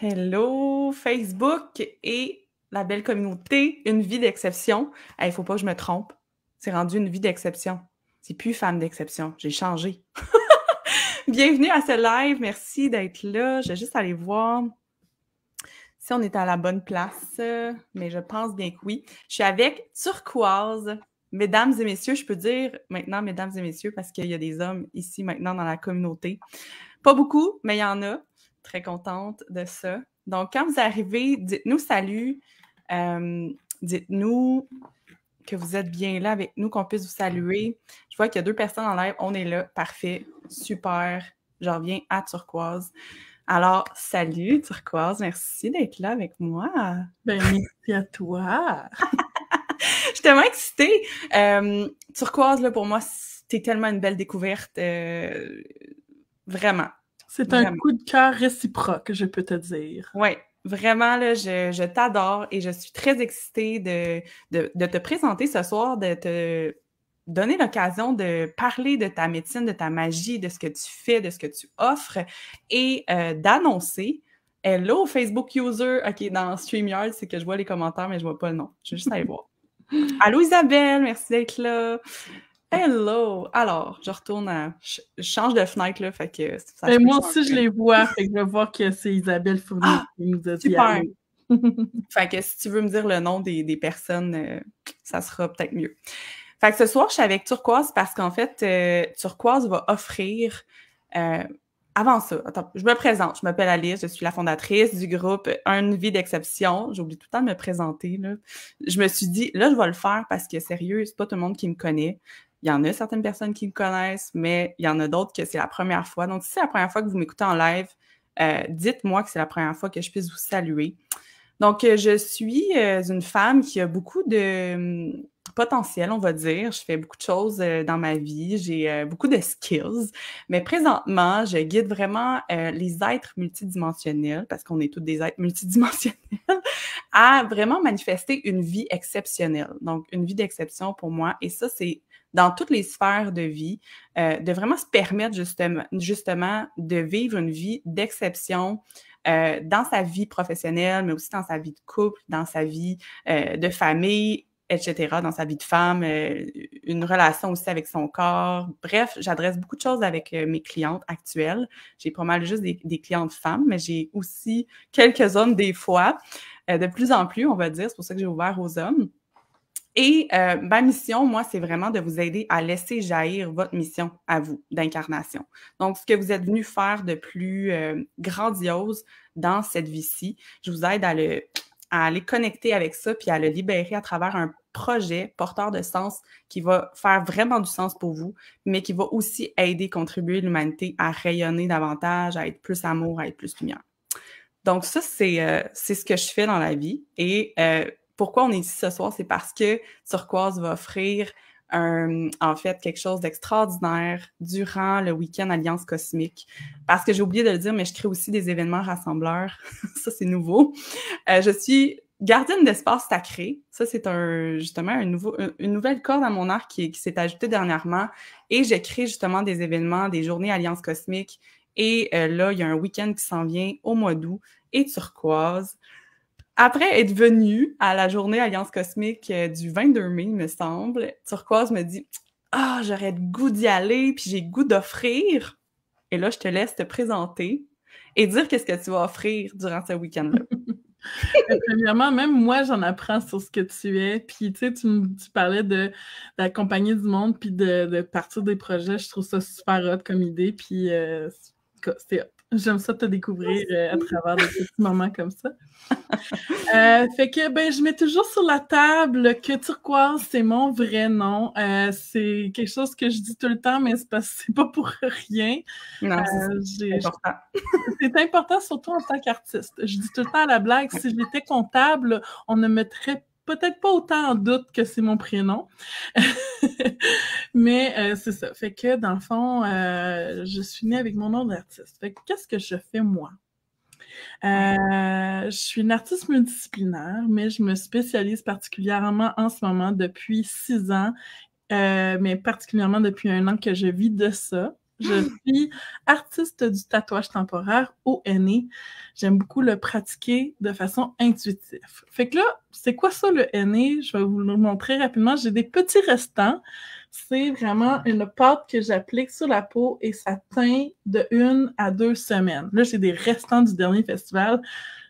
Hello, Facebook et la belle communauté, une vie d'exception. Il ne faut pas que je me trompe. C'est rendu une vie d'exception. C'est plus femme d'exception. J'ai changé. Bienvenue à ce live. Merci d'être là. Je vais juste aller voir si on est à la bonne place, mais je pense bien que oui. Je suis avec Turquoise. Mesdames et messieurs, je peux dire maintenant mesdames et messieurs parce qu'il y a des hommes ici maintenant dans la communauté. Pas beaucoup, mais il y en a très contente de ça. Donc, quand vous arrivez, dites-nous salut. Euh, dites-nous que vous êtes bien là avec nous, qu'on puisse vous saluer. Je vois qu'il y a deux personnes en live. On est là. Parfait. Super. Je reviens à Turquoise. Alors, salut Turquoise. Merci d'être là avec moi. Ben, merci à toi. Je suis tellement excitée. Euh, turquoise, là, pour moi, c'était tellement une belle découverte. Euh, vraiment. C'est un coup de cœur réciproque, je peux te dire. Oui, vraiment, là, je, t'adore et je suis très excitée de, te présenter ce soir, de te donner l'occasion de parler de ta médecine, de ta magie, de ce que tu fais, de ce que tu offres et euh, d'annoncer. Hello, Facebook user. OK, dans StreamYard, c'est que je vois les commentaires, mais je vois pas le nom. Je vais juste aller voir. Allô, Isabelle, merci d'être là. Hello! Alors, je retourne à. Je change de fenêtre, là, fait que. Ben, moi aussi, je les vois, fait que je vois que c'est Isabelle Fournier ah! qui nous a dit. Super! fait que si tu veux me dire le nom des, personnes, euh, ça sera peut-être mieux. Fait que ce soir, je suis avec Turquoise parce qu'en fait, euh, Turquoise va offrir. Euh, avant ça, attends, je me présente. Je m'appelle Alice, je suis la fondatrice du groupe Une vie d'exception. J'oublie tout le temps de me présenter. Là. Je me suis dit, là, je vais le faire parce que sérieux, c'est pas tout le monde qui me connaît. Il y en a certaines personnes qui me connaissent, mais il y en a d'autres que c'est la première fois. Donc, si c'est la première fois que vous m'écoutez en live, euh, dites-moi que c'est la première fois que je puisse vous saluer. Donc, euh, je suis euh, une femme qui a beaucoup de hum, potentiel, on va dire. Je fais beaucoup de choses dans ma vie. J'ai beaucoup de skills. Mais présentement, je guide vraiment les êtres multidimensionnels, parce qu'on est tous des êtres multidimensionnels, à vraiment manifester une vie exceptionnelle. Donc, une vie d'exception pour moi. Et ça, c'est dans toutes les sphères de vie, euh, de vraiment se permettre justement, justement de vivre une vie d'exception euh, dans sa vie professionnelle, mais aussi dans sa vie de couple, dans sa vie euh, de famille, etc., dans sa vie de femme, euh, une relation aussi avec son corps. Bref, j'adresse beaucoup de choses avec euh, mes clientes actuelles. J'ai pas mal juste des, des clientes femmes, mais j'ai aussi quelques hommes des fois, de plus en plus, on va dire. C'est pour ça que j'ai ouvert aux hommes. Et euh, ma mission, moi, c'est vraiment de vous aider à laisser jaillir votre mission à vous d'incarnation. Donc, ce que vous êtes venu faire de plus euh, grandiose dans cette vie-ci, je vous aide à, le, aller connecter avec ça puis à le libérer à travers un projet porteur de sens qui va faire vraiment du sens pour vous, mais qui va aussi aider, contribuer l'humanité à rayonner davantage, à être plus amour, à être plus lumière. Donc ça, c'est euh, ce que je fais dans la vie et euh, pourquoi on est ici ce soir, c'est parce que Turquoise va offrir en fait quelque chose d'extraordinaire durant le week-end Alliance Cosmique. Parce que j'ai oublié de le dire, mais je crée aussi des événements rassembleurs. ça, c'est nouveau. Euh, je suis gardienne d'espace sacré. Ça, c'est un, justement un nouveau, une nouvelle corde à mon arc qui, s'est ajoutée dernièrement. Et j'ai créé justement des événements, des journées Alliance Cosmique. Et euh, là, il y a un week-end qui s'en vient au mois d'août et turquoise après être venue à la journée Alliance Cosmique euh, du 22 mai, il me semble, Turquoise me dit Ah, j'aurais le goût d'y aller, puis j'ai goût d'offrir. Et là, je te laisse te présenter et dire qu'est-ce que tu vas offrir durant ce week-end-là. Euh, premièrement, même moi, j'en apprends sur ce que tu es. Puis, tu sais, tu, parlais de d'accompagner du monde, puis de, partir des projets. Je trouve ça super hot comme idée. Puis, euh, c'est c'est J'aime ça te découvrir euh, à travers des petits moments comme ça. Euh, fait que, ben, je mets toujours sur la table que Turquoise, c'est mon vrai nom. Euh, c'est quelque chose que je dis tout le temps, mais c'est pas, pas pour rien. Non, c'est important. c'est important, surtout en tant qu'artiste. Je dis tout le temps à la blague, si j'étais comptable, on ne mettrait pas peut-être pas autant en doute que c'est mon prénom. Mais euh, c'est ça. Fait que dans le fond, euh, je suis née avec mon nom d'artiste. Fait que qu'est-ce que je fais moi? Euh, je suis une artiste multidisciplinaire, mais je me spécialise particulièrement en ce moment depuis six ans, mais particulièrement depuis un an que je vis de ça. Je suis artiste du tatouage temporaire au henné. J'aime beaucoup le pratiquer de façon intuitive. Fait que là, c'est quoi ça le henné? Je vais vous le montrer rapidement. J'ai des petits restants. C'est vraiment une pâte que j'applique sur la peau et ça teint de une à deux semaines. Là, j'ai des restants du dernier festival.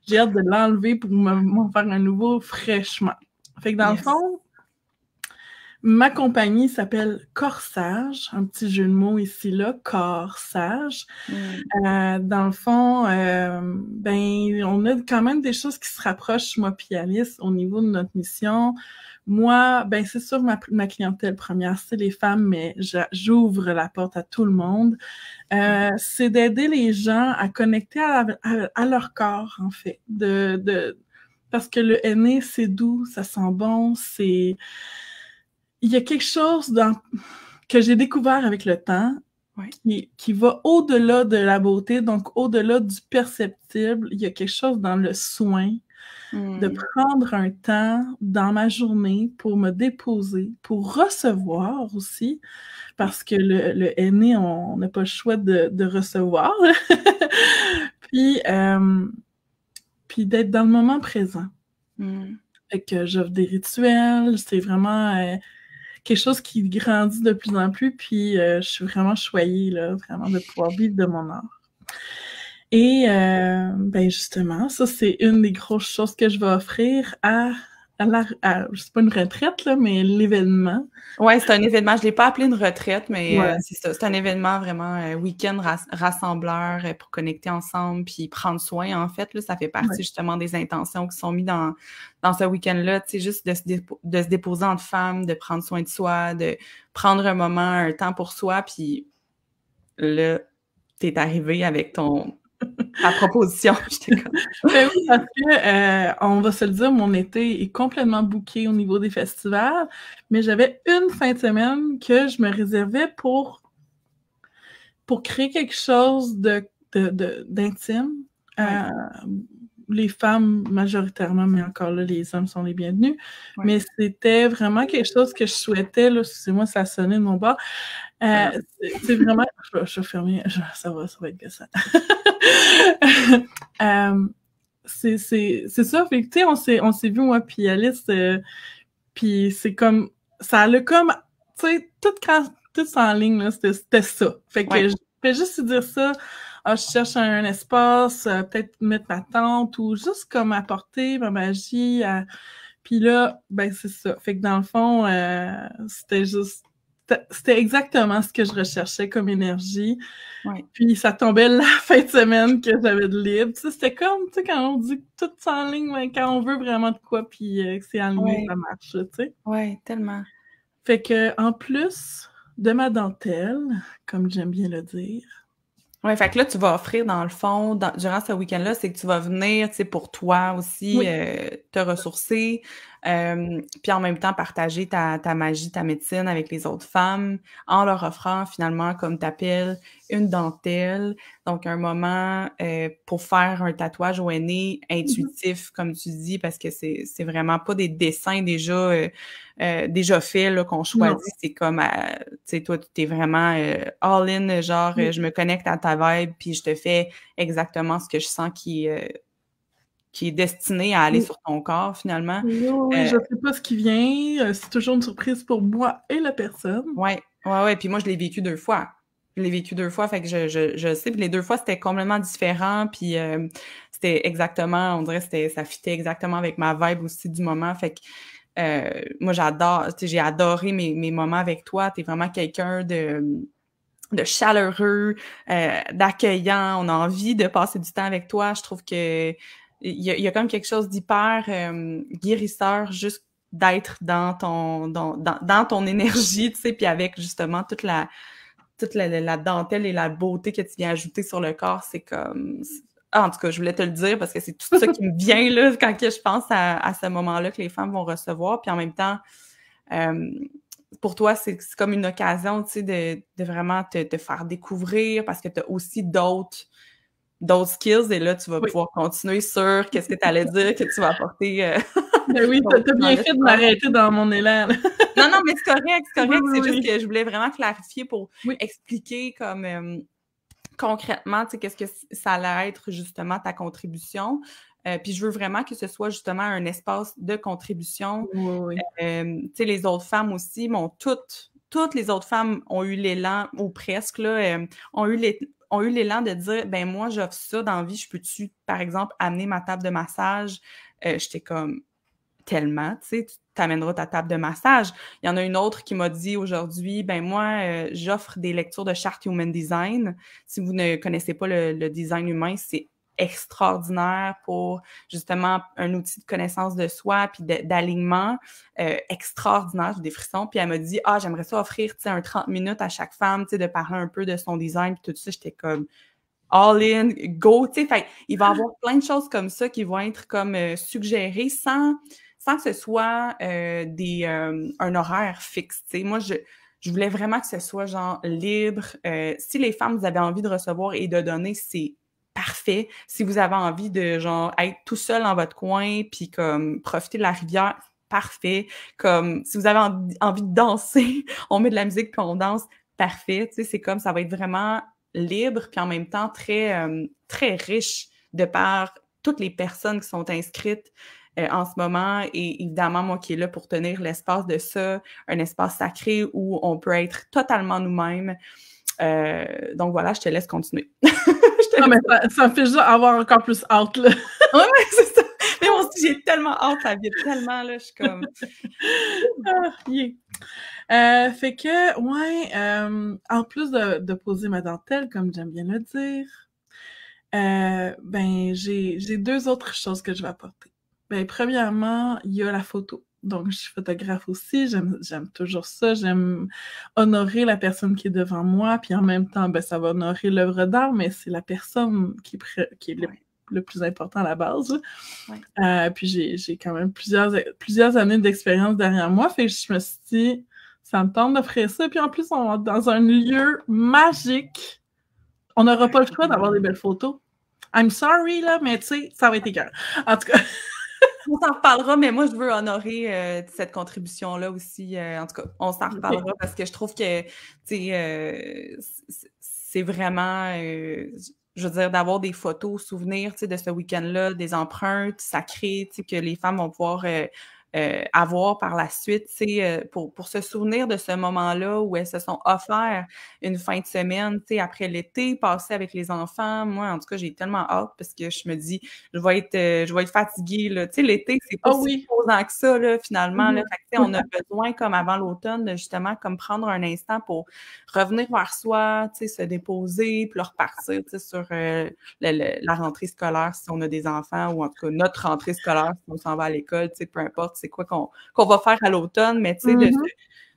J'ai hâte de l'enlever pour me, faire un nouveau fraîchement. Fait que dans le fond, Ma compagnie s'appelle Corsage, un petit jeu de mots ici là, Corsage. Mm. Euh, dans le fond, euh, ben on a quand même des choses qui se rapprochent moi puis Alice au niveau de notre mission. Moi, ben c'est sûr ma, clientèle première c'est les femmes, mais j'ouvre la porte à tout le monde. Euh, c'est d'aider les gens à connecter à, leur corps en fait, de, de parce que le henné c'est doux, ça sent bon, c'est il y a quelque chose dans, que j'ai découvert avec le temps qui, va au-delà de la beauté, donc au-delà du perceptible. Il y a quelque chose dans le soin de hmm. prendre un temps dans ma journée pour me déposer, pour recevoir aussi, parce que le, le aîné, on n'a pas le choix de, de recevoir. puis, euh, puis d'être dans le moment présent. avec hmm. Fait que j'offre des rituels, c'est vraiment euh, quelque chose qui grandit de plus en plus, puis euh, je suis vraiment choyée, là, vraiment de pouvoir vivre de mon art. Et euh, ben justement, ça c'est une des grosses choses que je vais offrir à à c'est pas une retraite, mais l'événement. Oui, c'est un événement. Je ne l'ai pas appelé une retraite, mais euh, c'est ça. C'est un événement vraiment euh, week-end rassembleur euh, pour connecter ensemble puis prendre soin, en fait. Là, ça fait partie justement des intentions qui sont mises dans, dans ce week-end-là. Tu juste de se, de se déposer entre femmes, de prendre soin de soi, de prendre un moment, un temps pour soi. Puis là, tu es arrivé avec ton, à proposition. Mais ben oui, parce euh, on va se le dire, mon été est complètement bouqué au niveau des festivals, mais j'avais une fin de semaine que je me réservais pour, pour créer quelque chose d'intime. De, euh, les femmes majoritairement, mais encore là, les hommes sont les bienvenus. Mais c'était vraiment quelque chose que je souhaitais, là, excusez-moi, ça sonnait de mon bord. Euh, c'est, vraiment, je, ça va, ça va être que ça. Euh, c'est ça. Fait que, tu sais, on s'est vu, moi, puis Alice, euh, puis c'est comme, ça le comme, tu sais, tout en ligne, là, c'était ça. Fait que je fais juste dire ça. Ah, je cherche un, espace, euh, peut-être mettre ma tente ou juste comme apporter ma magie. Puis là, ben c'est ça. Fait que dans le fond, c'était juste c'était exactement ce que je recherchais comme énergie. Puis ça tombait la fin de semaine que j'avais de libre. Tu c'était comme, tu sais, quand on dit tout ligne mais quand on veut vraiment de quoi, puis euh, que c'est en ouais. ça marche, tu sais. Oui, tellement. Fait que, en plus de ma dentelle, comme j'aime bien le dire. Oui, fait que là, tu vas offrir, dans le fond, durant ce week-end-là, c'est que tu vas venir, tu pour toi aussi, euh, te ressourcer, euh, puis en même temps, partager ta, magie, ta médecine avec les autres femmes en leur offrant finalement, comme t'appelles, une dentelle. Donc, un moment euh, pour faire un tatouage au intuitif, mm-hmm. comme tu dis, parce que c'est vraiment pas des dessins déjà, euh, euh, déjà faits qu'on choisit. C'est comme, tu sais, toi, tu es vraiment all-in, genre, mm. je me connecte à ta vibe, puis je te fais exactement ce que je sens qui qui est destiné à aller sur ton corps finalement. Oui, euh, je sais pas ce qui vient. Euh, c'est toujours une surprise pour moi et la personne. Oui, oui, oui. Puis moi, je l'ai vécu deux fois. Je l'ai vécu deux fois, fait que je, sais. Puis les deux fois, c'était complètement différent. Puis euh, c'était exactement, on dirait, c'était, ça fitait exactement avec ma vibe aussi du moment. Fait que moi, j'adore, j'ai adoré mes, moments avec toi. Tu es vraiment quelqu'un de de chaleureux, d'accueillant. On a envie de passer du temps avec toi. Je trouve que il y, a comme quelque chose d'hyper euh, guérisseur juste d'être dans ton dans, ton énergie, tu sais, puis avec justement toute la toute la, dentelle et la beauté que tu viens ajouter sur le corps, c'est comme en tout cas, je voulais te le dire parce que c'est tout ça qui me vient là quand je pense à, ce moment-là que les femmes vont recevoir, puis en même temps euh, pour toi, c'est comme une occasion, tu sais, de, vraiment te, te, faire découvrir parce que tu as aussi d'autres d'autres skills et là, tu vas pouvoir continuer sur qu'est-ce que tu allais dire, que tu vas apporter. oui euh, Ben oui, t'as bien fait de m'arrêter dans mon élan. non, non, mais c'est correct, c'est correct. c'est juste que je voulais vraiment clarifier pour expliquer comme euh, concrètement, tu sais, qu'est-ce que ça allait être justement ta contribution. Euh, puis je veux vraiment que ce soit justement un espace de contribution. tu sais, les autres femmes aussi m'ont toutes toutes les autres femmes ont eu l'élan, ou presque, là, euh, ont eu l'élan de dire ben moi j'offre ça dans vie, je peux-tu par exemple amener ma table de massage euh, j'étais comme tellement, tu sais, tu t'amèneras ta table de massage. Il y en a une autre qui m'a dit aujourd'hui, ben moi, euh, j'offre des lectures de charte Human Design. Si vous ne connaissez pas le design humain, c'est extraordinaire pour justement un outil de connaissance de soi puis d'alignement euh, extraordinaire, j'ai des frissons. Puis elle m'a dit ah j'aimerais ça offrir tu sais, un 30 minutes à chaque femme, tu sais de parler un peu de son design puis tout ça. J'étais comme all in, go, tu sais. Il va y avoir plein de choses comme ça qui vont être comme euh, suggérées sans sans que ce soit euh, des un horaire fixe. Tu sais moi je voulais vraiment que ce soit genre libre. si les femmes avaient envie de recevoir et de donner, c'est parfait. Si vous avez envie de genre être tout seul dans votre coin puis comme profiter de la rivière, parfait. Comme si vous avez envie de danser, on met de la musique puis on danse, parfait. Tu sais, c'est comme ça va être vraiment libre puis en même temps très euh, très riche de par toutes les personnes qui sont inscrites euh, en ce moment et évidemment moi qui est là pour tenir l'espace de ça, un espace sacré où on peut être totalement nous-mêmes. Euh, donc voilà, je te laisse continuer. non, mais ça, me fait juste avoir encore plus hâte, là. ouais, c'est ça. Mais moi aussi, j'ai tellement hâte, ça vient tellement, là, je suis comme... Ah, yeah. euh, fait que, ouais, euh, en plus de, de, poser ma dentelle, comme j'aime bien le dire, euh, ben, j'ai deux autres choses que je vais apporter. Ben, premièrement, il y a la photo. Donc, je suis photographe aussi, j'aime toujours ça, j'aime honorer la personne qui est devant moi, puis en même temps, ben, ça va honorer l'œuvre d'art, mais c'est la personne qui, est le, plus important à la base. Euh, puis j'ai quand même plusieurs, plusieurs années d'expérience derrière moi, fait que je me suis dit, ça me tente d'offrir ça, puis en plus, on est dans un lieu magique. On n'aura pas le choix d'avoir des belles photos. I'm sorry, là, mais tu sais, ça va être égal. En tout cas... on s'en reparlera, mais moi, je veux honorer euh, cette contribution-là aussi. Euh, en tout cas, on s'en reparlera parce que je trouve que, euh, c'est vraiment, je veux dire, d'avoir des photos, souvenirs, de ce week-end-là, des empreintes, sacrées, que les femmes vont pouvoir avoir euh, par la suite, euh, pour, pour se souvenir de ce moment-là où elles se sont offertes une fin de semaine, après l'été, passer avec les enfants. Moi, en tout cas, j'ai tellement hâte parce que je me dis, je vais être, euh, je vais être fatiguée. L'été, c'est pas ah si que ça, là, finalement. Là. Mm-hmm. Fait on a besoin, comme avant l'automne, de justement comme prendre un instant pour revenir voir soi, se déposer, puis repartir sur la rentrée scolaire si on a des enfants ou en tout cas notre rentrée scolaire si on s'en va à l'école, peu importe quoi qu'on va faire à l'automne, mais tu sais, mm-hmm.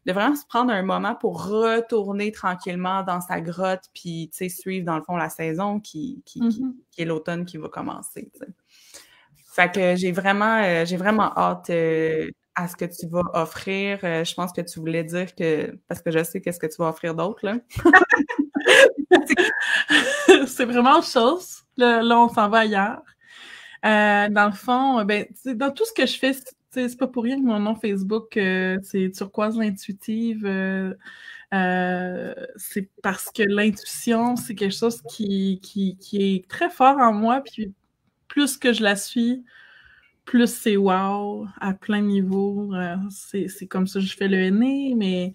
de, vraiment se prendre un moment pour retourner tranquillement dans sa grotte, puis tu sais, suivre dans le fond la saison qui, mm-hmm. est l'automne qui va commencer. Fait que j'ai vraiment, euh, vraiment hâte euh, à ce que tu vas offrir. Euh, je pense que tu voulais dire que, parce que je sais qu'est-ce que tu vas offrir d'autre, là. c'est vraiment chose. Là, on s'en va ailleurs. dans le fond, ben, dans tout ce que je fais, c'est pas pour rien que mon nom Facebook, euh, c'est turquoise intuitive. Euh, euh, c'est parce que l'intuition, c'est quelque chose qui, qui, qui, est très fort en moi. Puis plus que je la suis, plus c'est wow à plein niveau. c'est comme ça que je fais le aîné, e, mais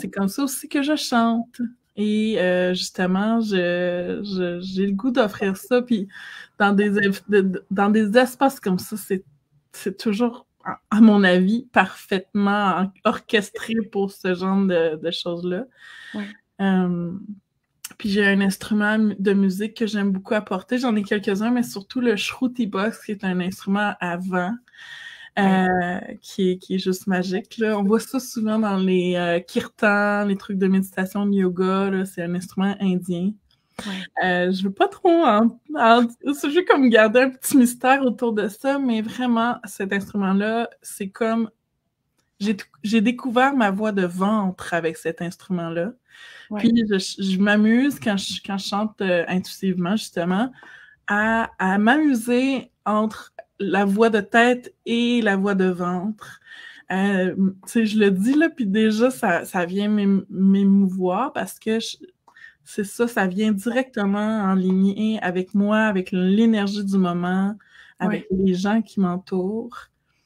c'est comme ça aussi que je chante. Et justement, j'ai je, le goût d'offrir ça. Puis dans des, dans des espaces comme ça, c'est toujours à mon avis, parfaitement orchestré pour ce genre de, choses-là. Euh, puis j'ai un instrument de musique que j'aime beaucoup apporter. J'en ai quelques-uns, mais surtout le Shruti Box, qui est un instrument à vent. Euh, qui, est, juste magique. On voit ça souvent dans les euh, kirtans, les trucs de méditation, de yoga. C'est un instrument indien euh, je veux pas trop en, je veux comme garder un petit mystère autour de ça, mais vraiment, cet instrument-là, c'est comme j'ai découvert ma voix de ventre avec cet instrument-là. Puis je, m'amuse quand je, chante euh, intuitivement, justement, à, m'amuser entre la voix de tête et la voix de ventre. Euh, je le dis là, puis déjà, ça, ça vient m'émouvoir parce que je, c'est ça, ça vient directement en ligne avec moi, avec l'énergie du moment, avec les gens qui m'entourent.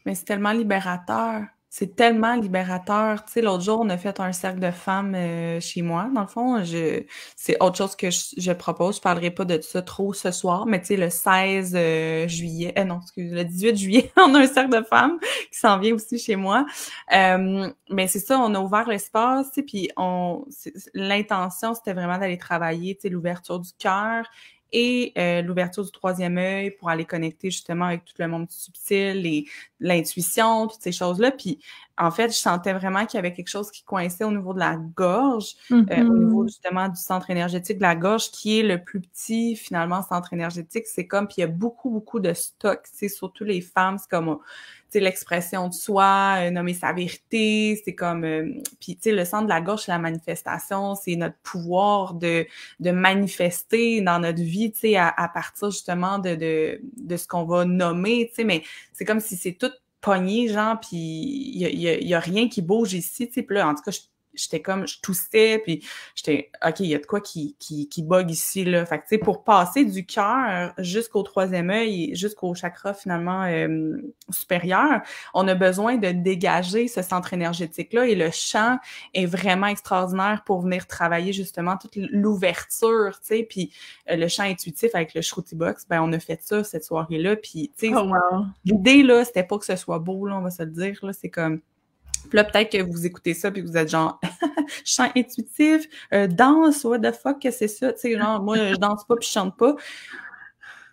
Mais c'est tellement libérateur c'est tellement libérateur. Tu sais, l'autre jour, on a fait un cercle de femmes euh, chez moi. Dans le fond, je, c'est autre chose que je, propose. Je parlerai pas de ça trop ce soir, mais tu sais, le 16 euh, juillet, euh, non, excuse, le 18 juillet, on a un cercle de femmes qui s'en vient aussi chez moi. mais c'est ça, on a ouvert l'espace, puis on, l'intention, c'était vraiment d'aller travailler, tu sais, l'ouverture du cœur et euh, l'ouverture du troisième œil pour aller connecter justement avec tout le monde subtil et l'intuition, toutes ces choses-là. Puis en fait, je sentais vraiment qu'il y avait quelque chose qui coinçait au niveau de la gorge, euh, au mhm. niveau justement du centre énergétique de la gorge, qui est le plus petit finalement centre énergétique. C'est comme, puis il y a beaucoup, beaucoup de stocks. C'est surtout les femmes, c'est comme, tu l'expression de soi, euh, nommer sa vérité, c'est comme, euh, puis tu sais, le centre de la gorge, c'est la manifestation, c'est notre pouvoir de, de manifester dans notre vie, tu sais, à, partir justement de, de, de ce qu'on va nommer, tu sais, mais c'est comme si c'est tout pogné, genre, puis il y a, a, rien qui bouge ici, tu sais. là, en tout cas, je j'étais comme, je toussais, puis j'étais, OK, il y a de quoi qui, qui, qui bug ici, là. Fait que, tu sais, pour passer du cœur jusqu'au troisième œil, jusqu'au chakra, finalement, euh, supérieur, on a besoin de dégager ce centre énergétique-là, et le chant est vraiment extraordinaire pour venir travailler, justement, toute l'ouverture, tu sais, puis euh, le chant intuitif avec le Shruti Box, ben, on a fait ça cette soirée-là, puis, tu sais, oh, l'idée, là, c'était pas que ce soit beau, là, on va se le dire, là, c'est comme peut-être que vous écoutez ça puis vous êtes genre chant intuitif, euh, danse, what the fuck, que c'est ça? Tu sais, genre, moi, je danse pas puis je chante pas.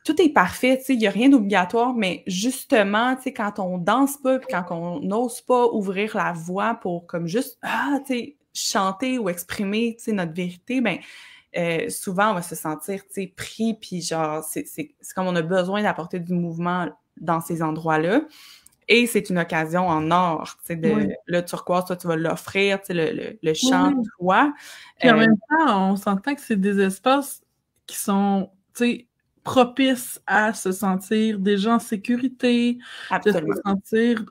Tout est parfait, tu sais, il n'y a rien d'obligatoire, mais justement, tu sais, quand on danse pas puis quand on n'ose pas ouvrir la voix pour comme juste, ah, tu sais, chanter ou exprimer, tu sais, notre vérité, ben euh, souvent, on va se sentir, tu sais, pris puis genre, c'est comme on a besoin d'apporter du mouvement dans ces endroits-là. Et c'est une occasion en or. De, Le turquoise, toi, tu vas l'offrir, le, le, le champ, en euh, même temps, on s'entend que c'est des espaces qui sont propices à se sentir déjà en sécurité, Absolument. se sentir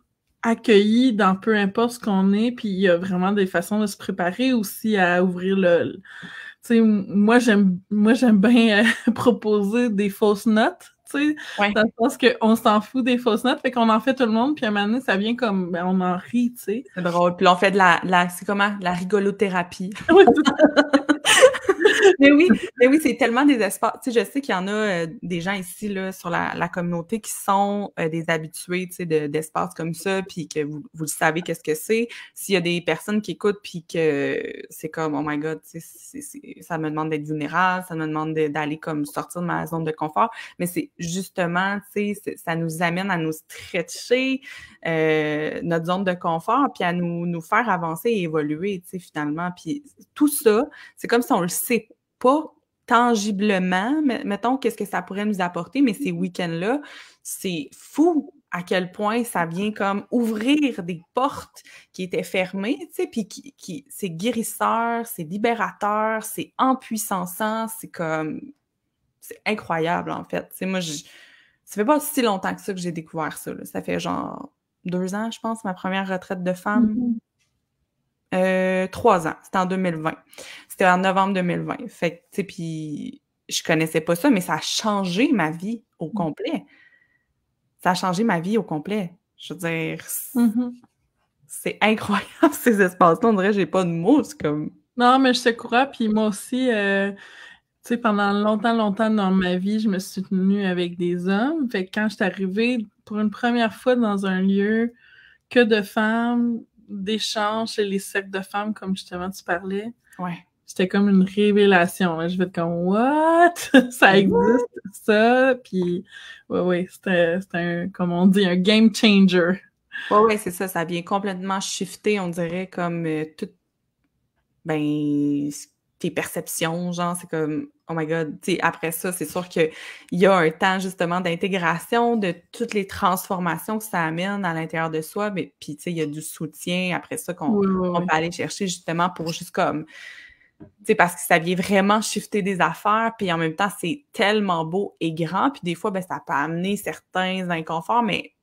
accueilli dans peu importe ce qu'on est. Puis il y a vraiment des façons de se préparer aussi à ouvrir le. moi j'aime moi j'aime bien euh, proposer des fausses notes tu sais. Ouais. qu'on s'en fout des fausses notes, fait qu'on en fait tout le monde, puis à un moment donné, ça vient comme, ben, on en rit, tu sais. C'est drôle. Puis on fait de la, la c'est comment? la rigolothérapie. mais oui, c'est tellement des espaces. je sais qu'il y en a euh, des gens ici là, sur la, communauté qui sont euh, des habitués tu d'espaces comme ça, puis que vous, le savez qu'est-ce que c'est. S'il y a des personnes qui écoutent, puis que c'est comme Oh my God, ça me demande d'être vulnérable, ça me demande d'aller comme sortir de ma zone de confort. Mais c'est justement, tu sais, ça nous amène à nous stretcher euh, notre zone de confort, puis à nous, nous faire avancer et évoluer, finalement. Puis tout ça, c'est comme si on le sait pas tangiblement, mettons, qu'est-ce que ça pourrait nous apporter, mais ces mm-hmm. week-ends-là, c'est fou à quel point ça vient comme ouvrir des portes qui étaient fermées, tu sais, puis qui, c'est guérisseur, c'est libérateur, c'est puissance c'est comme, c'est incroyable en fait. Tu sais, moi, je, ça fait pas si longtemps que ça que j'ai découvert ça. Ça fait genre deux ans, je pense, ma première retraite de femme. Mm-hmm. Euh, trois ans. C'était en 2020. C'était en novembre 2020. Fait que, tu sais, puis je connaissais pas ça, mais ça a changé ma vie au mm. complet. Ça a changé ma vie au complet. Je veux dire, mm-hmm. c'est incroyable ces espaces-là. On dirait j'ai pas de mots. comme. Non, mais je te crois. Puis moi aussi, euh, tu sais, pendant longtemps, longtemps dans ma vie, je me suis tenue avec des hommes. Fait que quand je suis arrivée pour une première fois dans un lieu que de femmes, d'échanges chez les cercles de femmes, comme justement tu parlais. Ouais. C'était comme une révélation. Hein. Je vais être comme What? ça existe, ça. Puis ouais, ouais, c'était un, comme on dit, un game changer. Oui, ouais, c'est ça. Ça vient complètement shifté, on dirait, comme euh, tout ben ce tes perceptions, genre, c'est comme, oh my god, tu sais, après ça, c'est sûr qu'il y a un temps, justement, d'intégration de toutes les transformations que ça amène à l'intérieur de soi, mais puis, tu sais, il y a du soutien après ça qu'on peut aller chercher, justement, pour juste comme, tu sais, parce que ça vient vraiment shifter des affaires, puis en même temps, c'est tellement beau et grand, puis des fois, ben, ça peut amener certains inconforts, mais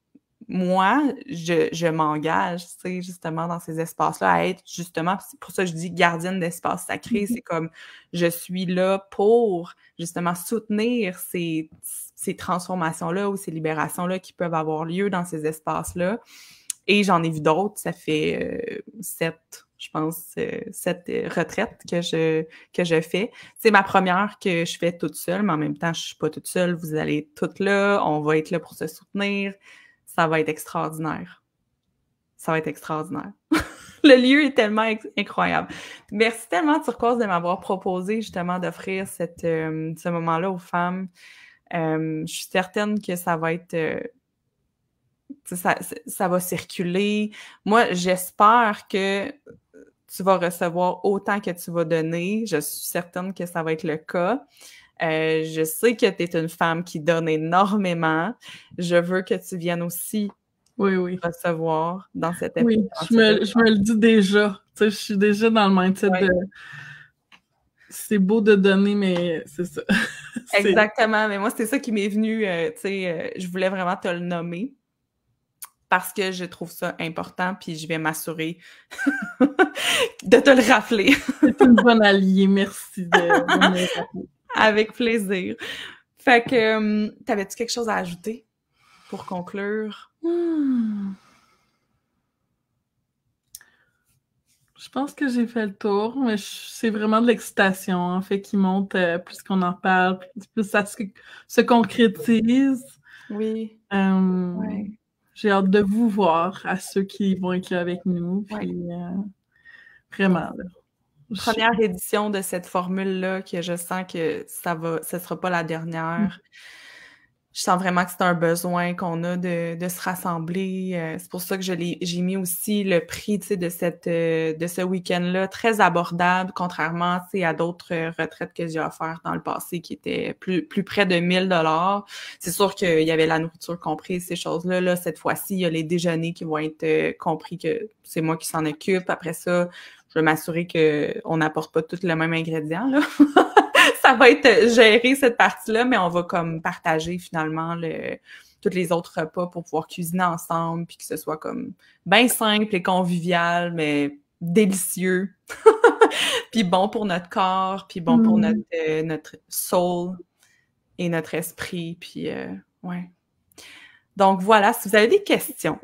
moi, je, je m'engage, tu sais, justement, dans ces espaces-là, à être justement, c'est pour ça que je dis gardienne d'espace sacré. Mm-hmm. C'est comme je suis là pour justement soutenir ces, ces transformations-là ou ces libérations-là qui peuvent avoir lieu dans ces espaces-là. Et j'en ai vu d'autres. Ça fait euh, sept, je pense, euh, sept euh, retraites que je, que je fais. C'est ma première que je fais toute seule, mais en même temps, je suis pas toute seule. Vous allez être toutes là. On va être là pour se soutenir ça va être extraordinaire. Ça va être extraordinaire. le lieu est tellement incroyable. Merci tellement, Turquoise, de m'avoir proposé justement d'offrir euh, ce moment-là aux femmes. Euh, je suis certaine que ça va être. Euh, ça, va circuler. Moi, j'espère que tu vas recevoir autant que tu vas donner. Je suis certaine que ça va être le cas. Euh, je sais que tu es une femme qui donne énormément. Je veux que tu viennes aussi oui, recevoir dans cette époque. Oui, je me, le dis déjà. je suis déjà dans le mindset c'est beau de donner, mais c'est ça. Exactement. Mais moi, c'est ça qui m'est venu. Euh, euh, je voulais vraiment te le nommer parce que je trouve ça important, puis je vais m'assurer de te le rafler. c'est une bonne alliée. Merci de, rappeler. Avec plaisir. Fait que, euh, t'avais-tu quelque chose à ajouter pour conclure? Hmm. Je pense que j'ai fait le tour, mais c'est vraiment de l'excitation, en hein, fait, qui monte euh, plus qu'on en parle, plus ça se, concrétise. Oui. J'ai hâte de vous voir à ceux qui vont être là avec nous. Puis, euh, vraiment, là, première édition de cette formule-là que je sens que ça va, ce ne sera pas la dernière. Mm. Je sens vraiment que c'est un besoin qu'on a de, se rassembler. Euh, c'est pour ça que j'ai mis aussi le prix de, cette, euh, de ce week-end-là très abordable, contrairement à d'autres euh, retraites que j'ai offertes dans le passé qui étaient plus, plus près de 1000 dollars. C'est sûr qu'il y avait la nourriture comprise, ces choses-là. Là, cette fois-ci, il y a les déjeuners qui vont être compris que c'est moi qui s'en occupe. Après ça, je vais m'assurer qu'on n'apporte pas tous le même ingrédient. ça va être euh, géré cette partie-là, mais on va comme partager finalement le, tous les autres repas pour pouvoir cuisiner ensemble, puis que ce soit comme bien simple et convivial, mais délicieux. puis bon pour notre corps, puis bon pour mm. notre, euh, notre soul et notre esprit. Puis, euh, ouais. Donc voilà, si vous avez des questions,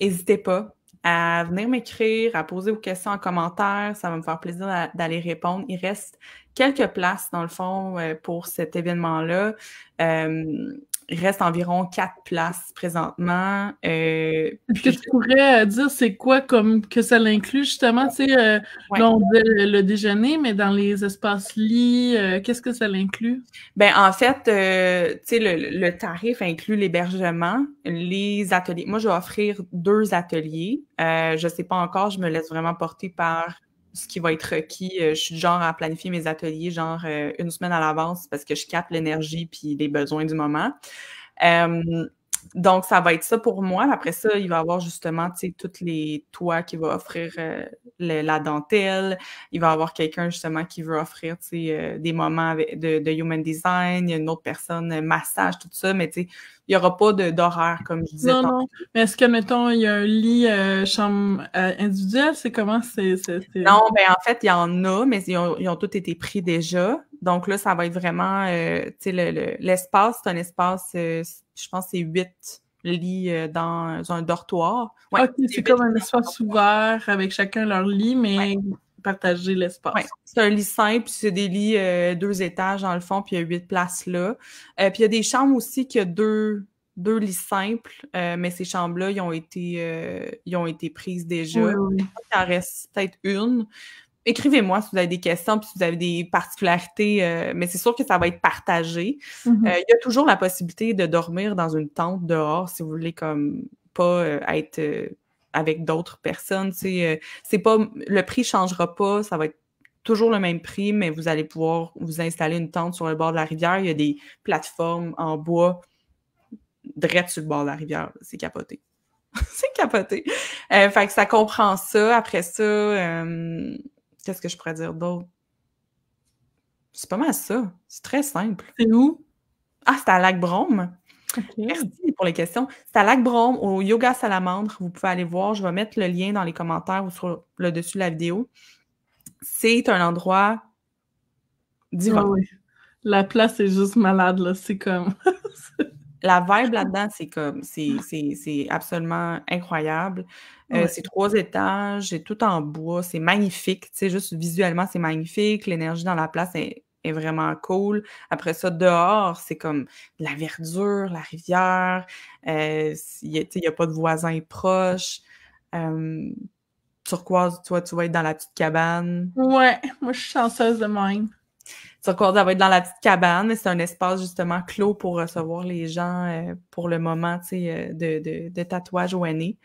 n'hésitez pas à venir m'écrire, à poser vos questions en commentaire. Ça va me faire plaisir d'aller répondre. Il reste quelques places, dans le fond, euh, pour cet événement-là. Euh, il reste environ quatre places présentement. Euh, Est-ce que tu pourrais euh, dire c'est quoi comme que ça l'inclut justement, tu sais, euh, le, déjeuner, mais dans les espaces lits, euh, qu'est-ce que ça l'inclut? Ben en fait, euh, tu sais, le, tarif inclut l'hébergement, les ateliers. Moi, je vais offrir deux ateliers. je sais pas encore, je me laisse vraiment porter par ce qui va être requis. Euh, je suis genre à planifier mes ateliers genre euh, une semaine à l'avance parce que je capte l'énergie puis les besoins du moment. Euh, donc, ça va être ça pour moi. Après ça, il va y avoir justement, tu sais, tous les toits qui va offrir la dentelle. Il va y avoir quelqu'un, justement, qui veut offrir, tu sais, des moments de, human design. Il y a une autre personne, massage, tout ça. Mais, tu sais, il n'y aura pas d'horaire, comme je disais. Non, non. Mais est-ce que, mettons, il y a un lit euh, chambre euh, individuelle? C'est comment c'est. Non, ben en fait, il y en a, mais ils ont, ils ont tous été pris déjà. Donc là, ça va être vraiment, euh, tu sais, l'espace, c'est un espace, je pense, c'est huit lits dans un dortoir. ok, c'est comme un espace ouvert avec chacun leur lit, mais partager l'espace. C'est un lit simple, c'est des lits euh, deux étages dans le fond, puis il y a huit places là. Euh, puis il y a des chambres aussi qui a deux, deux lits simples, euh, mais ces chambres-là, ils ont été ont été prises déjà. Il en reste peut-être une. Écrivez-moi si vous avez des questions, puis si vous avez des particularités, mais c'est sûr que ça va être partagé. Mm-hmm. Il y a toujours la possibilité de dormir dans une tente dehors si vous voulez comme pas être avec d'autres personnes. Euh, c'est pas le prix changera pas, ça va être toujours le même prix, mais vous allez pouvoir vous installer une tente sur le bord de la rivière. Il y a des plateformes en bois direct sur le bord de la rivière. C'est capoté. c'est capoté. Euh, fait que ça comprend ça. Après ça, euh, qu'est-ce que je pourrais dire d'autre? C'est pas mal ça. C'est très simple. C'est où? Ah, c'est à Lac-Brome. Merci pour les questions. C'est à Lac-Brome, au Yoga Salamandre. Vous pouvez aller voir. Je vais mettre le lien dans les commentaires ou sur le dessus de la vidéo. C'est un endroit divin. Ah la place est juste malade, là. C'est comme. la vibe là-dedans, c'est comme, c'est absolument incroyable. Euh, c'est trois étages, c'est tout en bois, c'est magnifique. Tu juste visuellement, c'est magnifique. L'énergie dans la place est est vraiment cool. Après ça, dehors, c'est comme la verdure, la rivière, euh, il n'y a pas de voisins proches. turquoise, toi, tu vas être dans la petite cabane. Ouais, moi, je suis chanceuse de même. Turquoise, elle va être dans la petite cabane. C'est un espace justement clos pour recevoir les gens euh, pour le moment euh, de, de, de, tatouage ou année.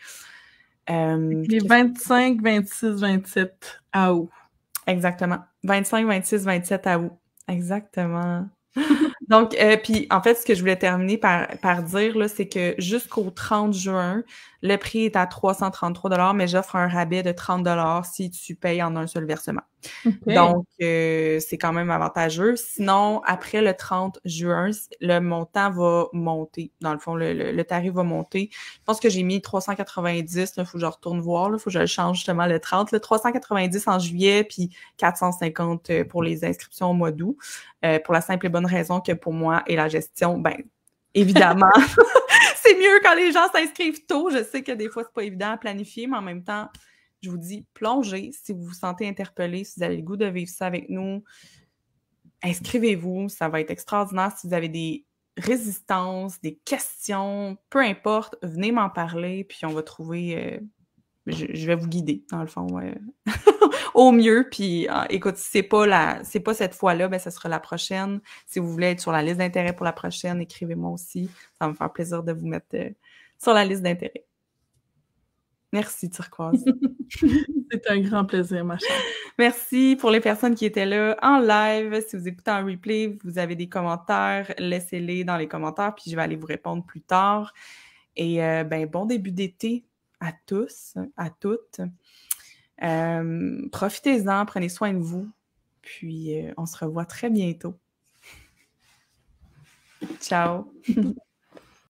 les 25, 26, 27 à août. Exactement. 25, 26, 27 à août. Exactement. Donc, euh, puis en fait, ce que je voulais terminer par, par dire, là, c'est que jusqu'au 30 juin, le prix est à 333 mais j'offre un rabais de 30 si tu payes en un seul versement. Donc, euh, c'est quand même avantageux. Sinon, après le 30 juin, le montant va monter. Dans le fond, le, tarif va monter. Je pense que j'ai mis 390. Il faut que je retourne voir. Il faut que je le change justement le 30. Le 390 en juillet, puis 450 euh, pour les inscriptions au mois d'août. Euh, pour la simple et bonne raison que pour moi et la gestion, ben évidemment, c'est mieux quand les gens s'inscrivent tôt. Je sais que des fois, c'est pas évident à planifier, mais en même temps, je vous dis, plongez si vous vous sentez interpellé, si vous avez le goût de vivre ça avec nous. Inscrivez-vous, ça va être extraordinaire. Si vous avez des résistances, des questions, peu importe, venez m'en parler, puis on va trouver. Euh, je, vais vous guider, dans le fond. Ouais. au mieux. Puis euh, écoute, si c'est pas la, c'est pas cette fois-là, ben ce sera la prochaine. Si vous voulez être sur la liste d'intérêt pour la prochaine, écrivez-moi aussi. Ça va me faire plaisir de vous mettre euh, sur la liste d'intérêt. Merci, Turquoise. C'est un grand plaisir, ma chère. Merci pour les personnes qui étaient là en live. Si vous écoutez en replay, vous avez des commentaires, laissez-les dans les commentaires, puis je vais aller vous répondre plus tard. Et euh, ben, bon début d'été à tous, à toutes. Euh, profitez-en, prenez soin de vous. Puis euh, on se revoit très bientôt. Ciao.